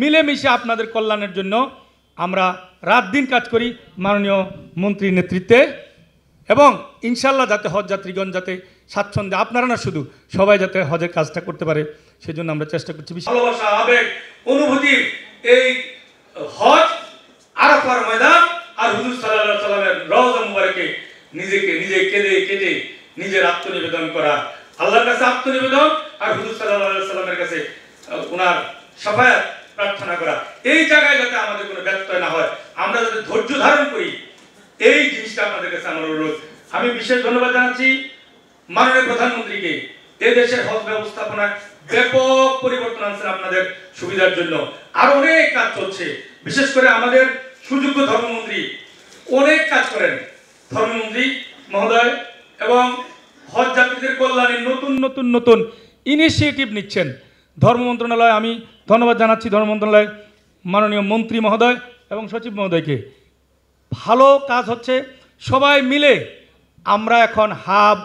মিলেমিশে আপনাদের কল্যাণের জন্য আমরা রাত দিন কাজ করি মাননীয় মন্ত্রীর নেতৃত্বে এবং ইনশাল্লাহ যাতে হজ যাত্রীগণ যাতে স্বাচ্ছন্দ্যে আপনারা না শুধু সবাই যাতে হজের কাজটা করতে পারে সেজন্য আমরা চেষ্টা করছি ভালোবাসা আবেগ অনুভূতি এই হজ আরফার ময়দান আর হুজুর সাল্লাহ সাল্লামের রওজা নিজেকে নিজে কেঁদে কেটে নিজের আত্মনিবেদন করা আল্লাহর কাছে আত্মনিবেদন আর হুজুর সাল্লাহ সাল্লামের কাছে ওনার সাফায়াত প্রার্থনা করা এই জায়গায় যাতে আমাদের কোনো ব্যত্যয় না হয় আমরা যাতে ধৈর্য ধারণ করি এই জিনিসটা আপনাদের কাছে আমার অনুরোধ আমি বিশেষ ধন্যবাদ জানাচ্ছি মাননীয় প্রধানমন্ত্রীকে এ দেশের হজ ব্যবস্থাপনায় ব্যাপক পরিবর্তন আনছেন আপনাদের সুবিধার জন্য আর অনেক কাজ চলছে বিশেষ করে আমাদের সুযোগ্য ধর্মমন্ত্রী অনেক কাজ করেন ধর্মমন্ত্রী মহোদয় এবং হজ যাত্রীদের কল্যাণে নতুন নতুন নতুন ইনিশিয়েটিভ নিচ্ছেন ধর্ম মন্ত্রণালয় আমি ধন্যবাদ জানাচ্ছি ধর্ম মন্ত্রণালয় মাননীয় মন্ত্রী মহোদয় এবং সচিব মহোদয়কে ভালো কাজ হচ্ছে সবাই মিলে আমরা এখন হাব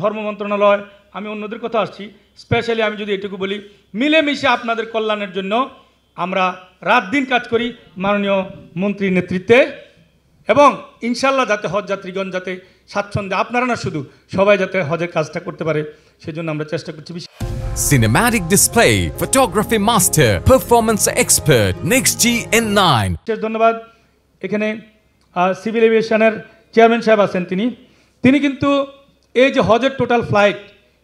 ধর্ম মন্ত্রণালয় আমি অন্যদের কথা আসছি স্পেশালি আমি যদি এটুকু বলি মিলেমিশে আপনাদের কল্যাণের জন্য আমরা রাত দিন কাজ করি মাননীয় মন্ত্রীর নেতৃত্বে এবং ইনশাল্লাহ যাতে হজ যাত্রীগণ যাতে স্বাচ্ছন্দ্যে আপনারা না শুধু সবাই যাতে হজের কাজটা করতে পারে সেজন্য আমরা চেষ্টা করছি cinematic display, photography master, performance expert, NextGN9 শেষ ধন্যবাদ এখানে সিভিল এভিয়েশনের চেয়ারম্যান সাহেব আছেন তিনি তিনি কিন্তু এই যে হজের টোটাল ফ্লাইট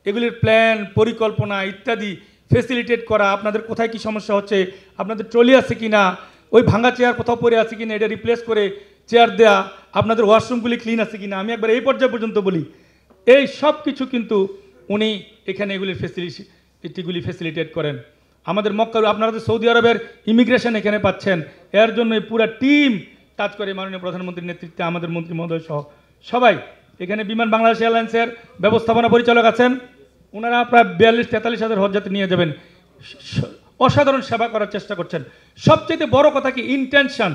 এগুলির প্ল্যান পরিকল্পনা ইত্যাদি ফেসিলিটেট করা আপনাদের কোথায় কি সমস্যা হচ্ছে আপনাদের ট্রলি আছে কি না ওই ভাঙা চেয়ার কোথাও পড়ে আছে কি না এটা রিপ্লেস করে চেয়ার দেয়া আপনাদের ওয়াশরুমগুলি ক্লিন আছে কি না আমি একবার এই পর্যায় পর্যন্ত বলি এই সব কিছু কিন্তু উনি এখানে এগুলির ফেসিলিটি এটিগুলি ফেসিলিটেট করেন আমাদের মক্কা আপনারা যে সৌদি আরবের ইমিগ্রেশন এখানে পাচ্ছেন এর জন্য এই পুরা টিম কাজ করে মাননীয় প্রধানমন্ত্রীর নেতৃত্বে আমাদের মন্ত্রী মহোদয় সহ সবাই এখানে বিমান বাংলাদেশ এয়ারলাইন্সের ব্যবস্থাপনা পরিচালক আছেন ওনারা প্রায় বিয়াল্লিশ তেতাল্লিশ হাজার হজযাত্রী নিয়ে যাবেন অসাধারণ সেবা করার চেষ্টা করছেন সবচেয়ে বড় কথা কি ইন্টেনশন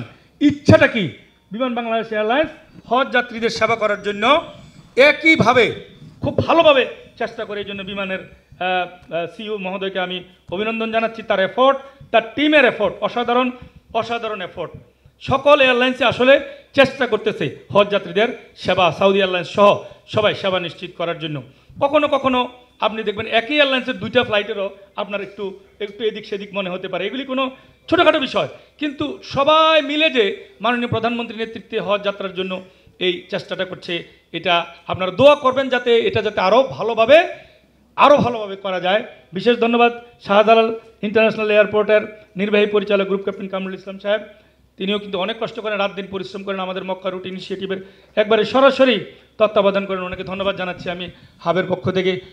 ইচ্ছাটা কি বিমান বাংলাদেশ এয়ারলাইন্স হজ যাত্রীদের সেবা করার জন্য একইভাবে খুব ভালোভাবে চেষ্টা করে এই জন্য বিমানের সিইও মহোদয়কে আমি অভিনন্দন জানাচ্ছি তার এফোর্ট তার টিমের এফোর্ট অসাধারণ অসাধারণ এফোর্ট সকল এয়ারলাইন্সে আসলে চেষ্টা করতেছে হজ যাত্রীদের সেবা সাউদি এয়ারলাইন্স সহ সবাই সেবা নিশ্চিত করার জন্য কখনো কখনো আপনি দেখবেন একই এয়ারলাইন্সের দুইটা ফ্লাইটেরও আপনার একটু একটু এদিক সেদিক মনে হতে পারে এগুলি কোনো ছোটোখাটো বিষয় কিন্তু সবাই মিলে যে মাননীয় প্রধানমন্ত্রী নেতৃত্বে হজ যাত্রার জন্য এই চেষ্টাটা করছে এটা আপনারা দোয়া করবেন যাতে এটা যাতে আরও ভালোভাবে আরও ভালোভাবে করা যায় বিশেষ ধন্যবাদ শাহজালাল ইন্টারন্যাশনাল এয়ারপোর্টের নির্বাহী পরিচালক গ্রুপ ক্যাপ্টেন কামরুল ইসলাম সাহেব তিনিও কিন্তু অনেক কষ্ট করেন রাত দিন পরিশ্রম করেন আমাদের মক্কা রুট ইনিশিয়েটিভের একবারে সরাসরি তত্ত্বাবধান করেন ওনাকে ধন্যবাদ জানাচ্ছি আমি হাবের পক্ষ থেকে